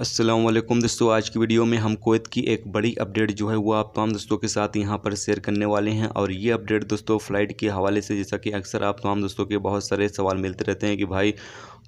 असलम दोस्तों आज की वीडियो में हम कोत की एक बड़ी अपडेट जो है वो आप तमाम दोस्तों के साथ यहाँ पर शेयर करने वाले हैं और ये अपडेट दोस्तों फ़्लाइट के हवाले से जैसा कि अक्सर आप तमाम दोस्तों के बहुत सारे सवाल मिलते रहते हैं कि भाई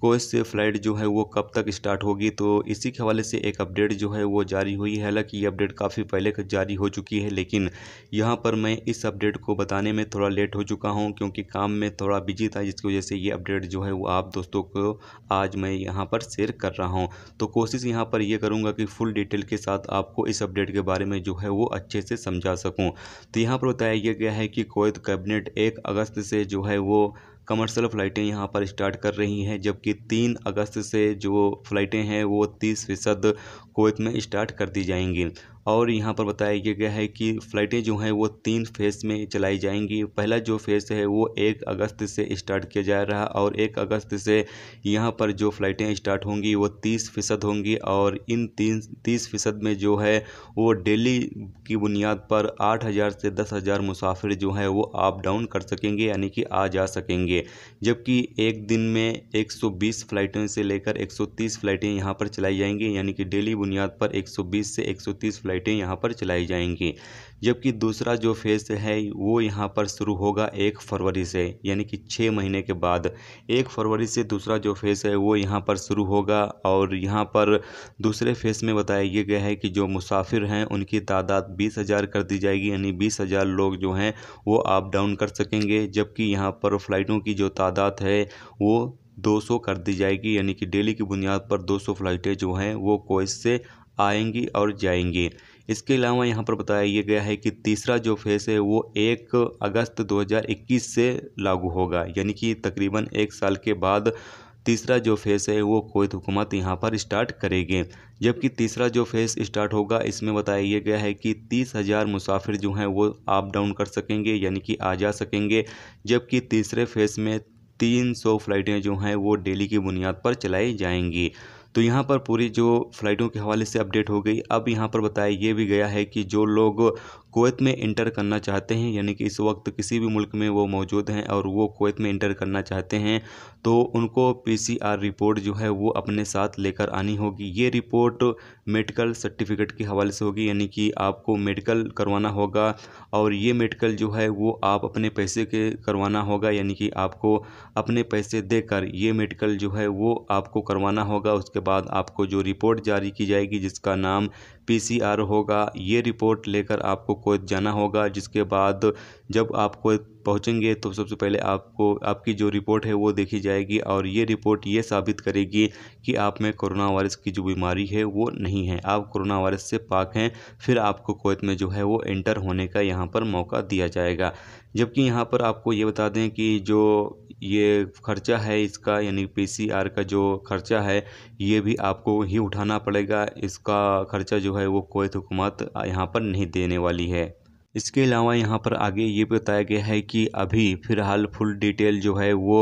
कोच से फ्लाइट जो है वो कब तक स्टार्ट होगी तो इसी के हवाले से एक अपडेट जो है वो जारी हुई है हालांकि ये अपडेट काफ़ी पहले का जारी हो चुकी है लेकिन यहाँ पर मैं इस अपडेट को बताने में थोड़ा लेट हो चुका हूँ क्योंकि काम में थोड़ा बिजी था जिसकी वजह से ये अपडेट जो है वो आप दोस्तों को आज मैं यहाँ पर शेयर कर रहा हूँ तो कोशिश यहाँ पर यह करूँगा कि फुल डिटेल के साथ आपको इस अपडेट के बारे में जो है वो अच्छे से समझा सकूँ तो यहाँ पर बताया गया है कि कोयत कैबिनेट एक अगस्त से जो है वो कमर्शियल फ़्लाइटें यहाँ पर स्टार्ट कर रही हैं जबकि तीन अगस्त से जो फ़्लाइटें हैं वो तीस फ़ीसद कुवैत में स्टार्ट कर दी जाएंगी और यहाँ पर बताया गया है कि फ़्लाइटें जो हैं वो तीन फेज़ में चलाई जाएंगी पहला जो फेज़ है वो एक अगस्त से स्टार्ट किया जा रहा और एक अगस्त से यहाँ पर जो फ़्लाइटें स्टार्ट होंगी वो तीस फ़ीसद होंगी और इन तीन तीस फ़ीसद में जो है वो डेली की बुनियाद पर आठ हज़ार से दस हज़ार मुसाफिर जो है वो अप डाउन कर सकेंगे यानी कि आ जा सकेंगे जबकि एक दिन में बीस फ़्लाइटों से लेकर एक तीस फ़्लाइटें यहाँ पर चलाई जाएंगी यानी कि डेली बुनियाद पर बीस से तीस फ्लाइट फ्लाइटें यहाँ पर चलाई जाएंगी जबकि दूसरा जो फेज़ है वो यहाँ पर शुरू होगा एक फरवरी से यानी कि छः महीने के बाद एक फरवरी से दूसरा जो फेज़ है वो यहाँ पर शुरू होगा और यहाँ पर दूसरे फेज़ में बताया गया है कि जो मुसाफिर हैं उनकी तादाद बीस हज़ार कर दी जाएगी यानी बीस हज़ार लोग जो हैं वो अप डाउन कर सकेंगे जबकि यहाँ पर फ़्लाइटों की जो तादाद है वो 200 कर दी जाएगी यानी कि डेली की बुनियाद पर 200 फ्लाइटें जो हैं वो कोच से आएंगी और जाएंगी इसके अलावा यहाँ पर बताया यह गया है कि तीसरा जो फेज़ है वो एक अगस्त 2021 से लागू होगा यानी कि तकरीबन एक साल के बाद तीसरा जो फेज़ है वो कोई हुकूमत यहाँ पर स्टार्ट करेगी जबकि तीसरा जो फेज़ स्टार्ट होगा इसमें बताया गया है कि तीस हज़ार मुसाफिर जो हैं वो अप डाउन कर सकेंगे यानी कि आ जा सकेंगे जबकि तीसरे फेज़ में तीन सौ फ्लाइटें जो हैं वो डेली की बुनियाद पर चलाई जाएंगी तो यहाँ पर पूरी जो फ़्लाइटों के हवाले से अपडेट हो गई अब यहाँ पर बताया ये भी गया है कि जो लोग कोवैत में इंटर करना चाहते हैं यानी कि इस वक्त किसी भी मुल्क में वो मौजूद हैं और वो कोवैत में इंटर करना चाहते हैं तो उनको पीसीआर रिपोर्ट जो है वो अपने साथ लेकर आनी होगी ये रिपोर्ट मेडिकल सर्टिफिकेट के हवाले से होगी यानी कि आपको मेडिकल करवाना होगा और ये मेडिकल जो है वो आप अपने पैसे के करवाना होगा यानी कि आपको अपने पैसे देकर ये मेडिकल जो है वो आपको करवाना होगा उसके बाद आपको जो रिपोर्ट जारी की जाएगी जिसका नाम पीसीआर होगा ये रिपोर्ट लेकर आपको कोच जाना होगा जिसके बाद जब आपको पहुँचेंगे तो सबसे पहले आपको आपकी जो रिपोर्ट है वो देखी जाएगी और ये रिपोर्ट ये साबित करेगी कि आप में कोरोना वायरस की जो बीमारी है वो नहीं है आप कोरोना वायरस से पाक हैं फिर आपको कोत में जो है वो एंटर होने का यहाँ पर मौका दिया जाएगा जबकि यहाँ पर आपको ये बता दें कि जो ये खर्चा है इसका यानी पी का जो खर्चा है ये भी आपको ही उठाना पड़ेगा इसका खर्चा जो है वो कोत हुकूमत यहाँ पर नहीं देने वाली है इसके अलावा यहाँ पर आगे ये बताया गया है कि अभी फ़िलहाल फुल डिटेल जो है वो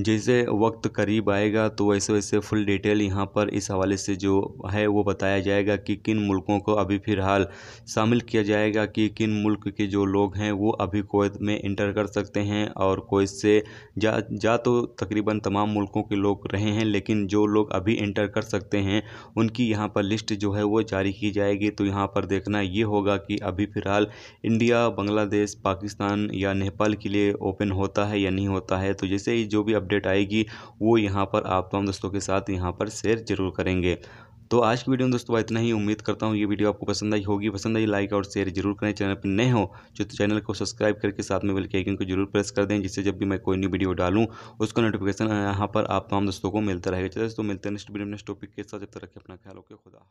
जैसे वक्त करीब आएगा तो वैसे वैसे फुल डिटेल यहाँ पर इस हवाले से जो है वो बताया जाएगा कि किन मुल्कों को अभी फ़िलहाल शामिल किया जाएगा कि किन मुल्क के जो लोग हैं वो अभी कोत में इंटर कर सकते हैं और कोत से जा जा तो तकरीबन तमाम मुल्कों के लोग रहे हैं लेकिन जो लोग अभी इंटर कर सकते हैं उनकी यहाँ पर लिस्ट जो है वो जारी की जाएगी तो यहाँ पर देखना ये होगा कि अभी फ़िलहाल इंडिया बांग्लादेश पाकिस्तान या नेपाल के लिए ओपन होता है या नहीं होता है तो जैसे ही जो भी अपडेट आएगी वो यहाँ पर आप तमाम दोस्तों के साथ यहाँ पर शेयर जरूर करेंगे तो आज की वीडियो में दोस्तों इतना ही उम्मीद करता हूँ ये वीडियो आपको पसंद आई होगी पसंद आई लाइक और शेयर जरूर करें चैनल पर नए हो तो चैनल को सब्सक्राइब करके साथ में बेल के आइकन को जरूर प्रेस कर दें जिससे जब भी मैं कोई नई वीडियो डालूँ उसका नोटिफिकेशन यहाँ पर आप तमाम दोस्तों को मिलता रहेगा चलिए दोस्तों मिलते हैं नेक्स्ट वीडियो नेक्स्ट टॉपिक के साथ जब तक रखें अपना ख्याल होकर खुदा